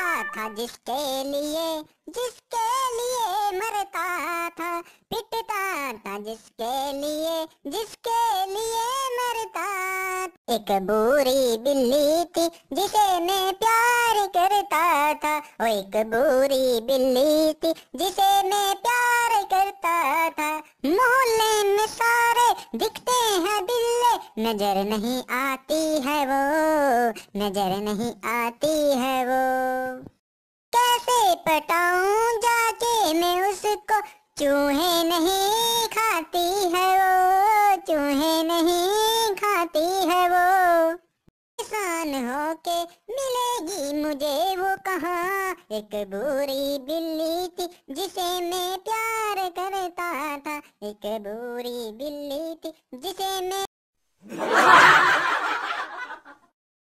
मरता था जिसके लिए जिसके लिए मरता था पिटता था जिसके लिए जिसके लिए मरता एक बुरी बिल्ली थी जिसे मैं प्यार करता था ओ एक बुरी बिल्ली थी जिसे मैं प्यार करता था मोहल्ले में सारे दिखते हैं बिल्ले नजर नहीं आ आती है वो नजर नहीं आती है वो कैसे पटाऊं जाके मैं उसको चूहे नहीं खाती है वो चूहे नहीं खाती है वो किसान होके मिलेगी मुझे वो कहाँ एक बुरी बिल्ली थी जिसे मैं प्यार करता था एक बुरी बिल्ली थी जिसे मैं